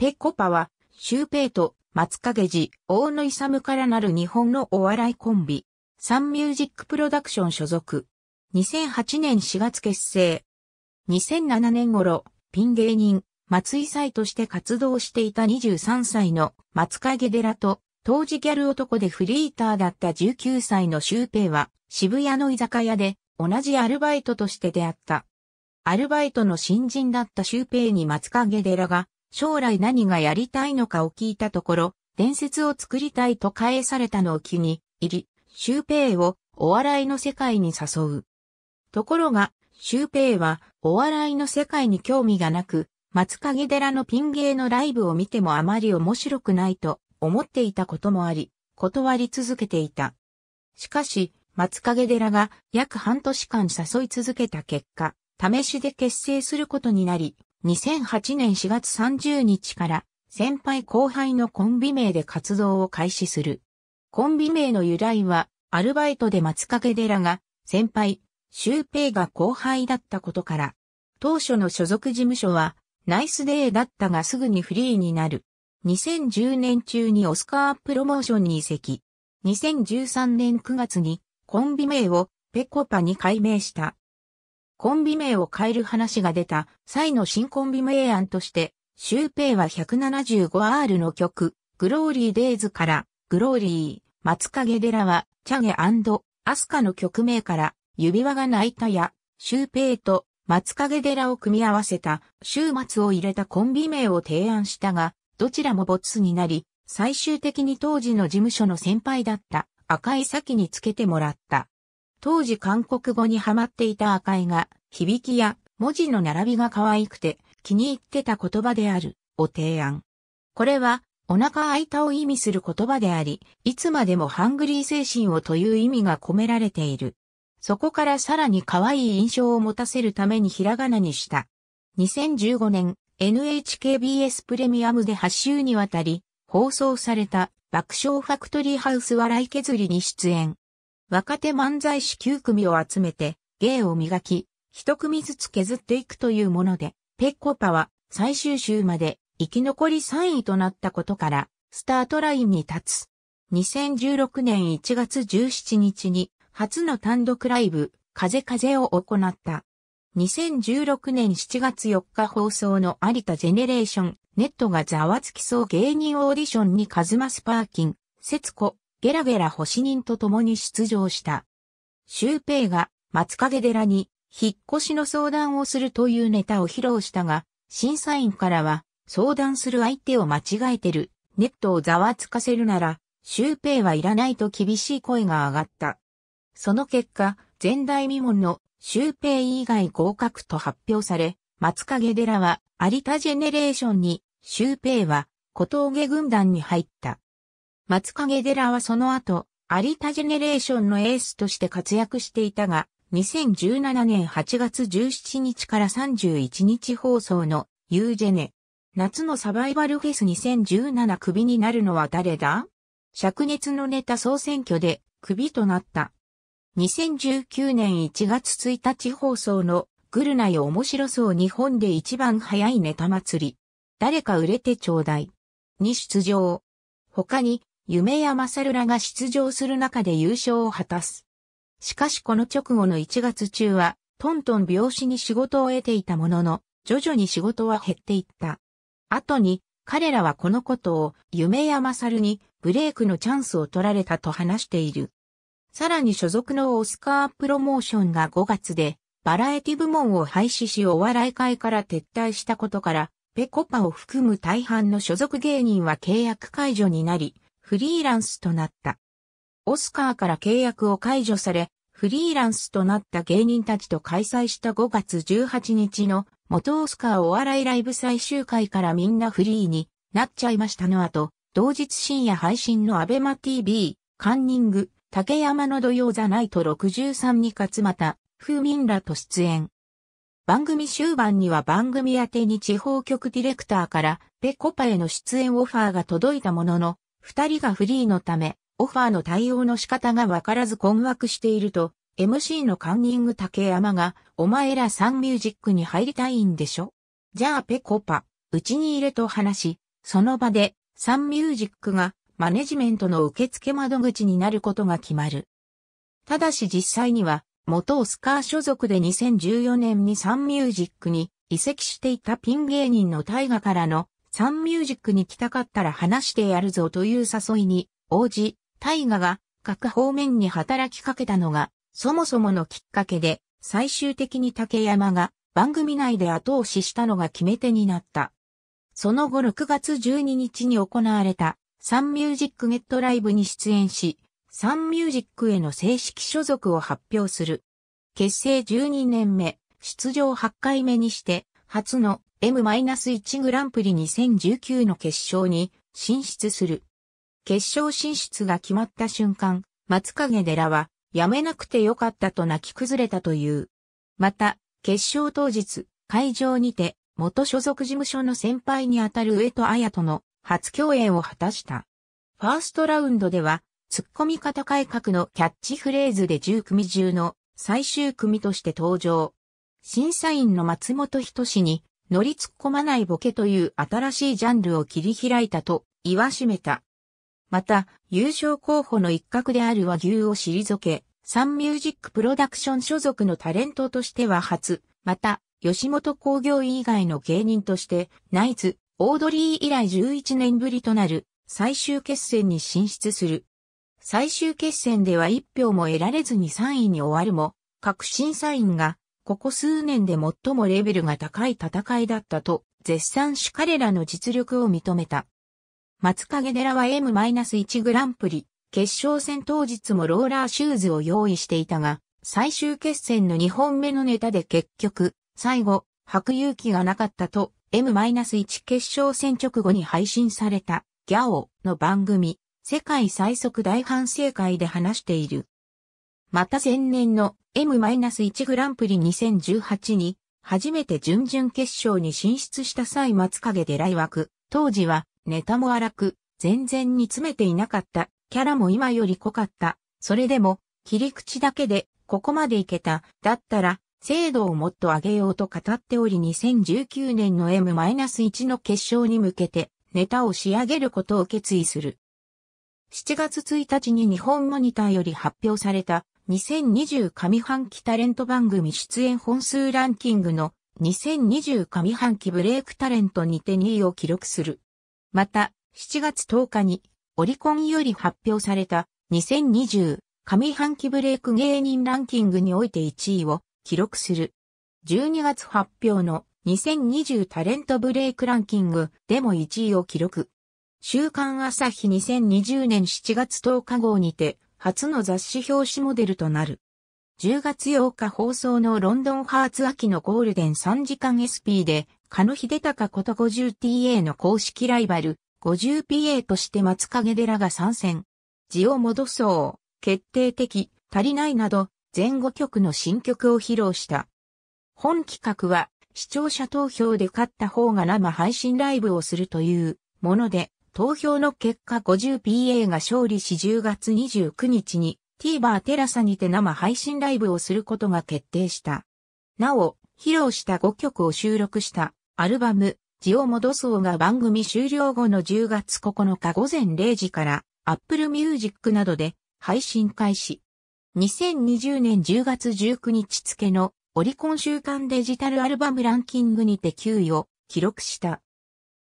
ペッコパは、シュウペイと松影寺、大野勇からなる日本のお笑いコンビ、サンミュージックプロダクション所属。2008年4月結成。2007年頃、ピン芸人、松井祭として活動していた23歳の松影寺と、当時ギャル男でフリーターだった19歳のシュウペイは、渋谷の居酒屋で、同じアルバイトとして出会った。アルバイトの新人だったシュウペイに松影寺が将来何がやりたいのかを聞いたところ、伝説を作りたいと返されたのを機に入り、シュウペイをお笑いの世界に誘う。ところが、シュウペイはお笑いの世界に興味がなく、松影寺のピン芸のライブを見てもあまり面白くないと思っていたこともあり、断り続けていた。しかし、松影寺が約半年間誘い続けた結果、試しで結成することになり、2008年4月30日から先輩後輩のコンビ名で活動を開始する。コンビ名の由来は、アルバイトで松掛寺が先輩、シュウペイが後輩だったことから、当初の所属事務所は、ナイスデーだったがすぐにフリーになる。2010年中にオスカープロモーションに移籍。2013年9月にコンビ名をペコパに改名した。コンビ名を変える話が出た際の新コンビ名案として、シュウペイは 175R の曲、グローリーデイズから、グローリー、松影寺は、チャゲアスカの曲名から、指輪が泣いたや、シュウペイと松影寺を組み合わせた、週末を入れたコンビ名を提案したが、どちらもボツになり、最終的に当時の事務所の先輩だった赤い先につけてもらった。当時韓国語にハマっていた赤いが、響きや文字の並びが可愛くて気に入ってた言葉であるを提案。これはお腹空いたを意味する言葉であり、いつまでもハングリー精神をという意味が込められている。そこからさらに可愛い印象を持たせるためにひらがなにした。2015年 NHKBS プレミアムで8週にわたり放送された爆笑ファクトリーハウス笑い削りに出演。若手漫才師9組を集めて、芸を磨き、一組ずつ削っていくというもので、ペッコパは最終週まで生き残り3位となったことから、スタートラインに立つ。2016年1月17日に初の単独ライブ、風風を行った。2016年7月4日放送の有田ジェネレーション、ネットがざわつきそう芸人オーディションにカズマスパーキン、節子、ゲラゲラ星人と共に出場した。シュウペイが松影寺に引っ越しの相談をするというネタを披露したが、審査員からは相談する相手を間違えてる、ネットをざわつかせるなら、シュウペイはいらないと厳しい声が上がった。その結果、前代未聞のシュウペイ以外合格と発表され、松影寺は有田ジェネレーションに、シュウペイは小峠軍団に入った。松影寺はその後、有田ジェネレーションのエースとして活躍していたが、2017年8月17日から31日放送のユージェネ。夏のサバイバルフェス2017クビになるのは誰だ灼熱のネタ総選挙でクビとなった。2019年1月1日放送のグルナイ面白そう日本で一番早いネタ祭り。誰か売れてちょうだい。に出場。他に夢山さるらが出場する中で優勝を果たす。しかしこの直後の1月中は、トントン病死に仕事を得ていたものの、徐々に仕事は減っていった。後に、彼らはこのことを、夢山さるに、ブレイクのチャンスを取られたと話している。さらに所属のオスカープロモーションが5月で、バラエティ部門を廃止しお笑い界から撤退したことから、ペコパを含む大半の所属芸人は契約解除になり、フリーランスとなった。オスカーから契約を解除され、フリーランスとなった芸人たちと開催した5月18日の元オスカーお笑いライブ最終回からみんなフリーになっちゃいましたの後、同日深夜配信のアベマ TV、カンニング、竹山の土曜ザナイト63に勝又、風民らと出演。番組終盤には番組宛に地方局ディレクターからペコパへの出演オファーが届いたものの、二人がフリーのため、オファーの対応の仕方がわからず困惑していると、MC のカンニング竹山が、お前らサンミュージックに入りたいんでしょじゃあペコパ、うちに入れと話し、その場で、サンミュージックが、マネジメントの受付窓口になることが決まる。ただし実際には、元オスカー所属で2014年にサンミュージックに移籍していたピン芸人の大河からのサンミュージックに来たかったら話してやるぞという誘いに応じ、大河が各方面に働きかけたのが、そもそものきっかけで、最終的に竹山が番組内で後押ししたのが決め手になった。その後6月12日に行われたサンミュージックゲットライブに出演し、サンミュージックへの正式所属を発表する。結成12年目、出場8回目にして、初の M-1 グランプリ2019の決勝に進出する。決勝進出が決まった瞬間、松影寺は、やめなくてよかったと泣き崩れたという。また、決勝当日、会場にて、元所属事務所の先輩にあたる上戸彩との初共演を果たした。ファーストラウンドでは、突っ込み方改革のキャッチフレーズで10組中の最終組として登場。審査員の松本人志に乗り突っ込まないボケという新しいジャンルを切り開いたと言わしめた。また、優勝候補の一角である和牛を退け、サンミュージックプロダクション所属のタレントとしては初、また、吉本興業以外の芸人として、ナイツ、オードリー以来11年ぶりとなる、最終決戦に進出する。最終決戦では1票も得られずに3位に終わるも、各審査員がここ数年で最もレベルが高い戦いだったと、絶賛し彼らの実力を認めた。松影寺は M-1 グランプリ、決勝戦当日もローラーシューズを用意していたが、最終決戦の2本目のネタで結局、最後、白勇気がなかったと、M-1 決勝戦直後に配信された、ギャオの番組、世界最速大反省会で話している。また前年の M-1 グランプリ2018に初めて準々決勝に進出した際松陰で来枠。当時はネタも荒く、全然煮詰めていなかった。キャラも今より濃かった。それでも切り口だけでここまでいけた。だったら精度をもっと上げようと語っており2019年の M-1 の決勝に向けてネタを仕上げることを決意する。7月1日に日本モニターより発表された2020上半期タレント番組出演本数ランキングの2020上半期ブレイクタレントにて2位を記録する。また、7月10日にオリコンより発表された2020上半期ブレイク芸人ランキングにおいて1位を記録する。12月発表の2020タレントブレイクランキングでも1位を記録。週刊朝日2020年7月10日号にて初の雑誌表紙モデルとなる。10月8日放送のロンドンハーツ秋のゴールデン3時間 SP で、カノヒデタカこと 50TA の公式ライバル、50PA として松影寺が参戦。字を戻そう、決定的、足りないなど、全5曲の新曲を披露した。本企画は、視聴者投票で勝った方が生配信ライブをするというもので、投票の結果 50PA が勝利し10月29日に TVer テラサにて生配信ライブをすることが決定した。なお、披露した5曲を収録したアルバム、ジオ戻そうが番組終了後の10月9日午前0時から Apple Music などで配信開始。2020年10月19日付のオリコン週間デジタルアルバムランキングにて9位を記録した。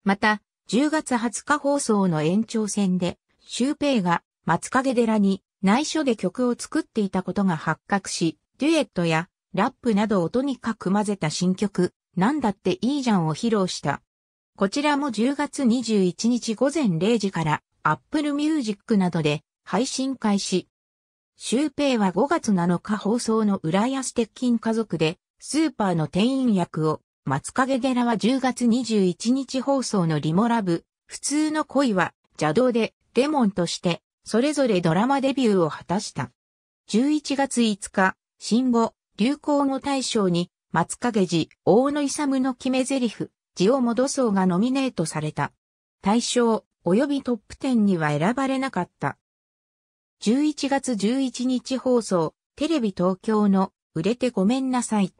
また、10月20日放送の延長戦で、シュウペイが松影寺に内緒で曲を作っていたことが発覚し、デュエットやラップなどをとにかく混ぜた新曲、なんだっていいじゃんを披露した。こちらも10月21日午前0時から Apple Music などで配信開始。シュウペイは5月7日放送の浦安鉄筋家族でスーパーの店員役を松影寺は10月21日放送のリモラブ、普通の恋は邪道でデモンとして、それぞれドラマデビューを果たした。11月5日、新語、流行語大賞に、松影寺、大野勇の決め台詞、字を戻そうがノミネートされた。大賞、及びトップ10には選ばれなかった。11月11日放送、テレビ東京の、売れてごめんなさい。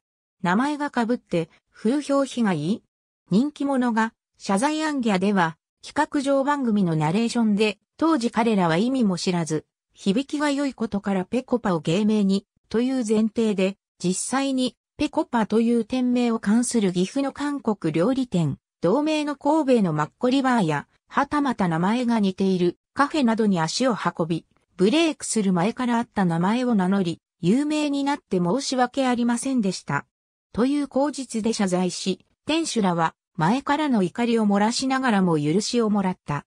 名前が被って風評被害人気者が、謝罪アンギャでは、企画上番組のナレーションで、当時彼らは意味も知らず、響きが良いことからペコパを芸名に、という前提で、実際に、ペコパという店名を関する岐阜の韓国料理店、同名の神戸のマッコリバーや、はたまた名前が似ているカフェなどに足を運び、ブレイクする前からあった名前を名乗り、有名になって申し訳ありませんでした。という口実で謝罪し、店主らは前からの怒りを漏らしながらも許しをもらった。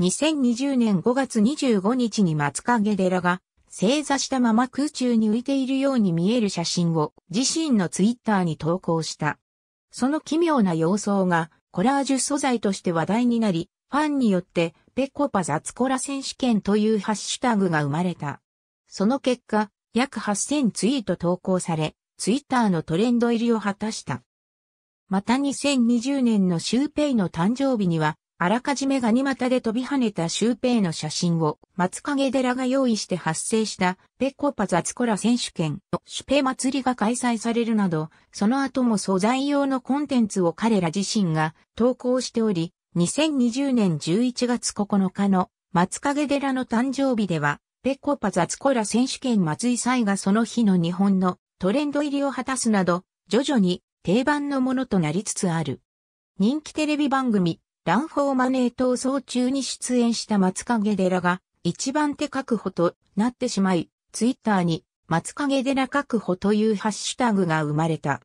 2020年5月25日に松影寺が正座したまま空中に浮いているように見える写真を自身のツイッターに投稿した。その奇妙な様相がコラージュ素材として話題になり、ファンによってペコパザツコラ選手権というハッシュタグが生まれた。その結果、約8000ツイート投稿され、ツイッターのトレンド入りを果たした。また2020年のシュウペイの誕生日には、あらかじめガニ股で飛び跳ねたシュウペイの写真を松影寺が用意して発生したペコパザツコラ選手権のシュペ祭りが開催されるなど、その後も素材用のコンテンツを彼ら自身が投稿しており、2020年11月9日の松影寺の誕生日では、ペコパザツコラ選手権松井祭がその日の日本のトレンド入りを果たすなど、徐々に定番のものとなりつつある。人気テレビ番組、ランフォーマネー闘争中に出演した松影寺が、一番手確保となってしまい、ツイッターに、松影寺確保というハッシュタグが生まれた。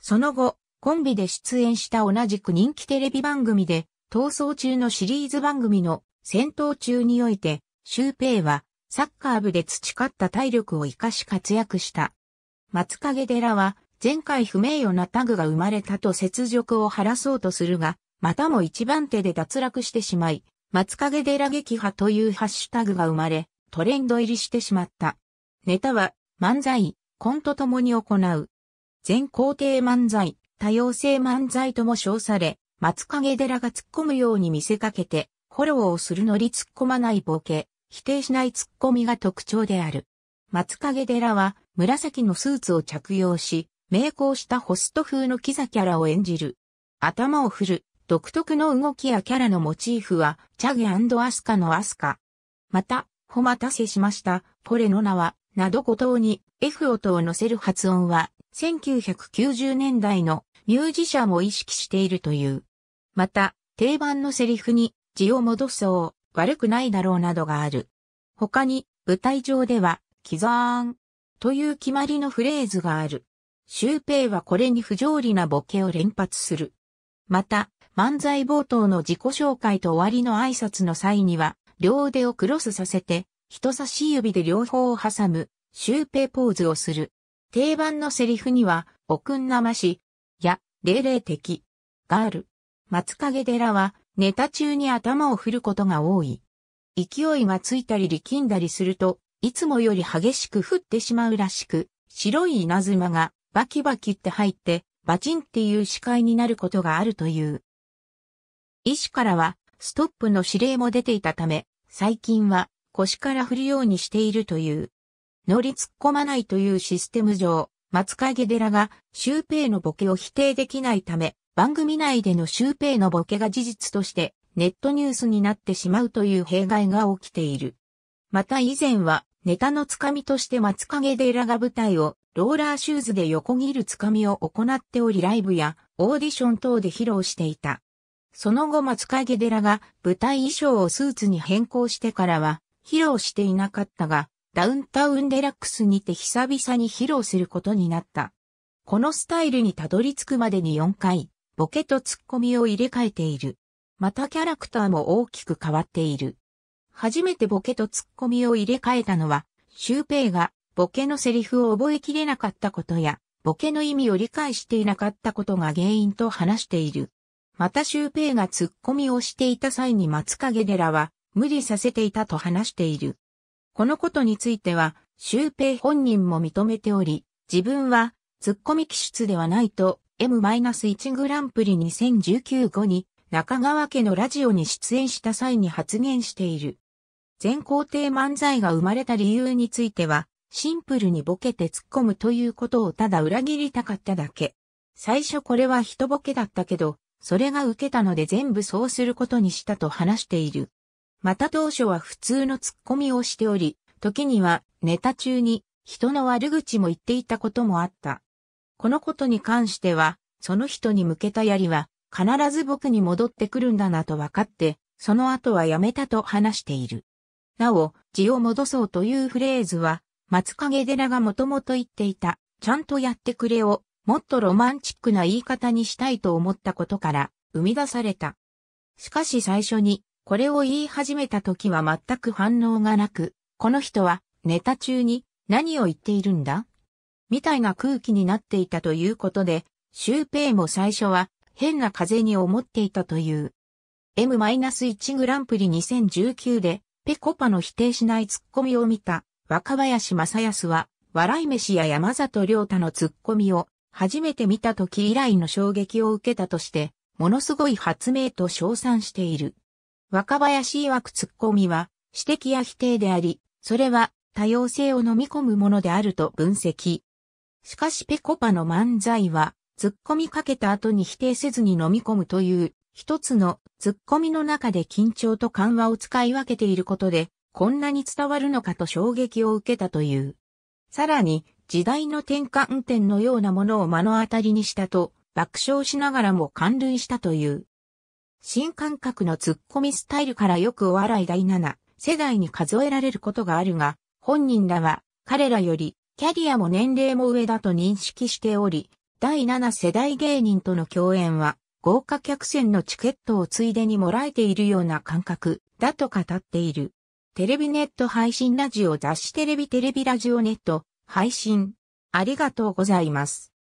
その後、コンビで出演した同じく人気テレビ番組で、逃走中のシリーズ番組の戦闘中において、シュウペイはサッカー部で培った体力を活かし活躍した。松影寺は、前回不名誉なタグが生まれたと雪辱を晴らそうとするが、またも一番手で脱落してしまい、松影寺撃破というハッシュタグが生まれ、トレンド入りしてしまった。ネタは、漫才、コントとに行う。全工程漫才、多様性漫才とも称され、松影寺が突っ込むように見せかけて、フォローをするのり突っ込まないボケ、否定しない突っ込みが特徴である。松影寺は、紫のスーツを着用し、名工したホスト風のキザキャラを演じる。頭を振る、独特の動きやキャラのモチーフは、チャゲアスカのアスカ。また、お待たせしました、ポレの名は、など孤島に F 音を乗せる発音は、1990年代のミュージシャンも意識しているという。また、定番のセリフに、字を戻そう、悪くないだろうなどがある。他に、舞台上では、キザーン、という決まりのフレーズがある。シュウペイはこれに不条理なボケを連発する。また、漫才冒頭の自己紹介と終わりの挨拶の際には、両腕をクロスさせて、人差し指で両方を挟む、シュウペイポーズをする。定番のセリフには、おくんなまし、や、霊霊的、がある。松影寺は、ネタ中に頭を振ることが多い。勢いがついたり力んだりすると、いつもより激しく降ってしまうらしく、白い稲妻がバキバキって入って、バチンっていう視界になることがあるという。医師からは、ストップの指令も出ていたため、最近は腰から振るようにしているという。乗り突っ込まないというシステム上、松影寺がシュウペイのボケを否定できないため、番組内でのシュウペイのボケが事実としてネットニュースになってしまうという弊害が起きている。また以前はネタのつかみとして松影寺が舞台をローラーシューズで横切るつかみを行っておりライブやオーディション等で披露していた。その後松影寺が舞台衣装をスーツに変更してからは披露していなかったが、ダウンタウンデラックスにて久々に披露することになった。このスタイルにたどり着くまでに4回、ボケとツッコミを入れ替えている。またキャラクターも大きく変わっている。初めてボケとツッコミを入れ替えたのは、シュウペイがボケのセリフを覚えきれなかったことや、ボケの意味を理解していなかったことが原因と話している。またシュウペイがツッコミをしていた際に松影寺は無理させていたと話している。このことについては、シュウペイ本人も認めており、自分はツッコミ気質ではないと M-1 グランプリ2019後に中川家のラジオに出演した際に発言している。全肯定漫才が生まれた理由については、シンプルにボケて突っ込むということをただ裏切りたかっただけ。最初これは人ボケだったけど、それが受けたので全部そうすることにしたと話している。また当初は普通の突っ込みをしており、時にはネタ中に人の悪口も言っていたこともあった。このことに関しては、その人に向けた槍は必ず僕に戻ってくるんだなと分かって、その後はやめたと話している。なお、字を戻そうというフレーズは、松影寺がもともと言っていた、ちゃんとやってくれを、もっとロマンチックな言い方にしたいと思ったことから、生み出された。しかし最初に、これを言い始めた時は全く反応がなく、この人は、ネタ中に、何を言っているんだみたいな空気になっていたということで、シュウペイも最初は、変な風に思っていたという。M-1 グランプリ2019で、ペコパの否定しないツッコミを見た若林正康は、笑い飯や山里亮太のツッコミを初めて見た時以来の衝撃を受けたとして、ものすごい発明と称賛している。若林曰くツッコミは指摘や否定であり、それは多様性を飲み込むものであると分析。しかしペコパの漫才は、ツッコミかけた後に否定せずに飲み込むという一つの突っ込みの中で緊張と緩和を使い分けていることで、こんなに伝わるのかと衝撃を受けたという。さらに、時代の転換点のようなものを目の当たりにしたと、爆笑しながらも感類したという。新感覚の突っ込みスタイルからよくお笑い第七世代に数えられることがあるが、本人らは彼らよりキャリアも年齢も上だと認識しており、第七世代芸人との共演は豪華客船のチケットをついでにもらえているような感覚だと語っている。テレビネット配信ラジオ雑誌テレビテレビラジオネット配信ありがとうございます。